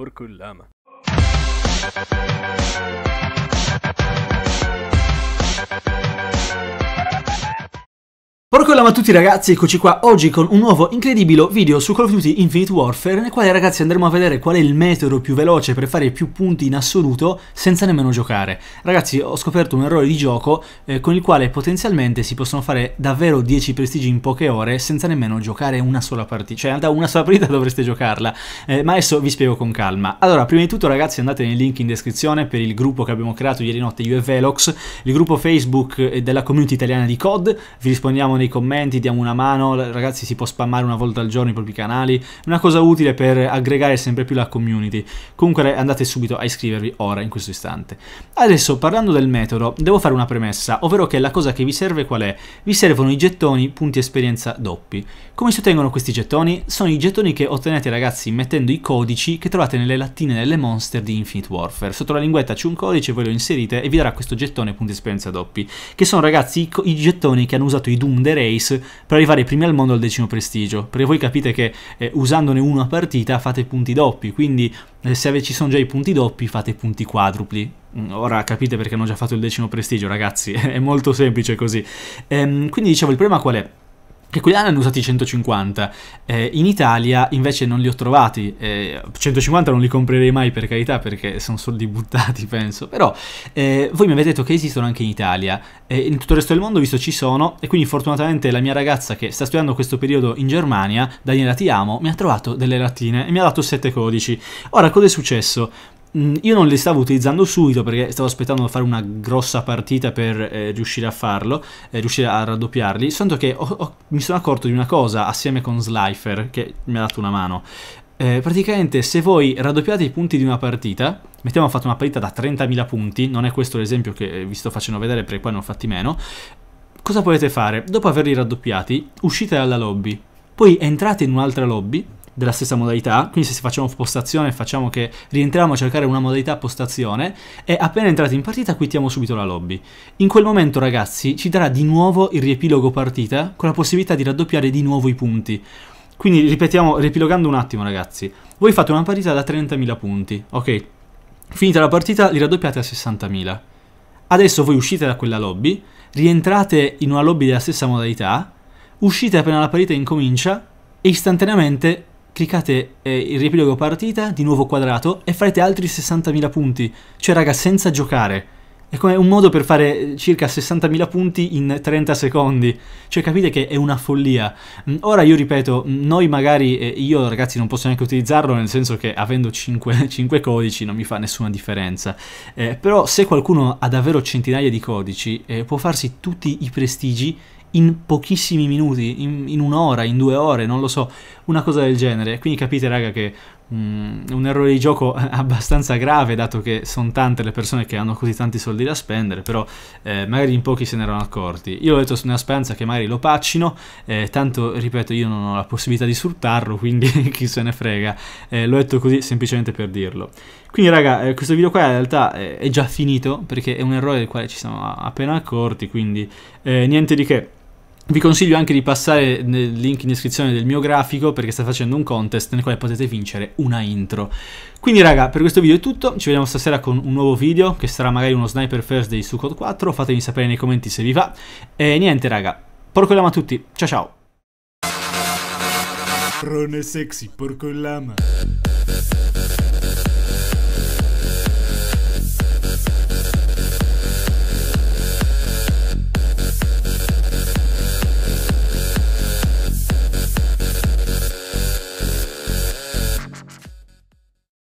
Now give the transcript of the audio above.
بركو اللاما Shalom a tutti ragazzi, eccoci qua oggi con un nuovo incredibile video su Call of Duty Infinite Warfare nel quale ragazzi andremo a vedere qual è il metodo più veloce per fare più punti in assoluto senza nemmeno giocare. Ragazzi ho scoperto un errore di gioco eh, con il quale potenzialmente si possono fare davvero 10 prestigi in poche ore senza nemmeno giocare una sola partita, cioè da una sola partita dovreste giocarla, eh, ma adesso vi spiego con calma. Allora prima di tutto ragazzi andate nel link in descrizione per il gruppo che abbiamo creato ieri notte io e Velox, il gruppo Facebook eh, della community italiana di COD, vi rispondiamo nei commenti commenti, diamo una mano, ragazzi si può spammare una volta al giorno i propri canali, è una cosa utile per aggregare sempre più la community. Comunque andate subito a iscrivervi ora, in questo istante. Adesso parlando del metodo, devo fare una premessa, ovvero che la cosa che vi serve qual è? Vi servono i gettoni punti esperienza doppi. Come si ottengono questi gettoni? Sono i gettoni che ottenete ragazzi mettendo i codici che trovate nelle lattine delle monster di Infinite Warfare. Sotto la linguetta c'è un codice, voi lo inserite e vi darà questo gettone punti esperienza doppi, che sono ragazzi i, i gettoni che hanno usato i Doom The Race Ace per arrivare primi al mondo al decimo prestigio, perché voi capite che eh, usandone uno a partita fate punti doppi, quindi eh, se ci sono già i punti doppi fate punti quadrupli. Mm, ora capite perché hanno già fatto il decimo prestigio ragazzi, è molto semplice così. Ehm, quindi dicevo il problema qual è? che quelli là ne hanno usati 150, eh, in Italia invece non li ho trovati, eh, 150 non li comprerei mai per carità perché sono soldi buttati penso, però eh, voi mi avete detto che esistono anche in Italia, eh, in tutto il resto del mondo visto ci sono e quindi fortunatamente la mia ragazza che sta studiando questo periodo in Germania, Daniela ti amo, mi ha trovato delle lattine e mi ha dato 7 codici. Ora cosa è successo? Mm, io non li stavo utilizzando subito perché stavo aspettando di fare una grossa partita per eh, riuscire a farlo, eh, riuscire a raddoppiarli, tanto che ho, ho, mi sono accorto di una cosa assieme con Slifer che mi ha dato una mano. Eh, praticamente se voi raddoppiate i punti di una partita, mettiamo ho fatto una partita da 30.000 punti, non è questo l'esempio che eh, vi sto facendo vedere perché poi ne ho fatti meno, cosa potete fare? Dopo averli raddoppiati uscite dalla lobby, poi entrate in un'altra lobby della stessa modalità, quindi se facciamo postazione facciamo che rientriamo a cercare una modalità postazione e appena entrati in partita quittiamo subito la lobby. In quel momento ragazzi ci darà di nuovo il riepilogo partita con la possibilità di raddoppiare di nuovo i punti. Quindi ripetiamo, riepilogando un attimo ragazzi, voi fate una partita da 30.000 punti, ok? Finita la partita li raddoppiate a 60.000. Adesso voi uscite da quella lobby, rientrate in una lobby della stessa modalità, uscite appena la partita incomincia e istantaneamente cliccate eh, il riepilogo partita, di nuovo quadrato, e farete altri 60.000 punti. Cioè, raga, senza giocare. È come un modo per fare eh, circa 60.000 punti in 30 secondi. Cioè, capite che è una follia. Mm, ora io ripeto, mm, noi magari, io ragazzi non posso neanche utilizzarlo, nel senso che avendo 5, 5 codici non mi fa nessuna differenza. Eh, però se qualcuno ha davvero centinaia di codici, eh, può farsi tutti i prestigi in pochissimi minuti, in, in, un'ora, in due ore, non lo so, una cosa del genere. Quindi capite, raga, che um, mm, è un errore di gioco abbastanza grave, dato che sono tante le persone che hanno così tanti soldi da spendere, però eh, magari in pochi se ne erano accorti. Io ho detto nella speranza che magari lo paccino, eh, tanto, ripeto, io non ho la possibilità di sfruttarlo, quindi chi se ne frega. Eh, l'ho detto così semplicemente per dirlo. Quindi raga, eh, questo video qua in realtà è già finito, perché è un errore del quale ci siamo appena accorti, quindi eh, niente di che. Vi consiglio anche di passare nel link in descrizione del mio grafico perché sta facendo un contest nel quale potete vincere una intro. Quindi raga, per questo video è tutto, ci vediamo stasera con un nuovo video che sarà magari uno Sniper First dei Sucod 4, fatemi sapere nei commenti se vi va. E niente raga, porco il lama a tutti, ciao ciao! Prone sexy, porco lama.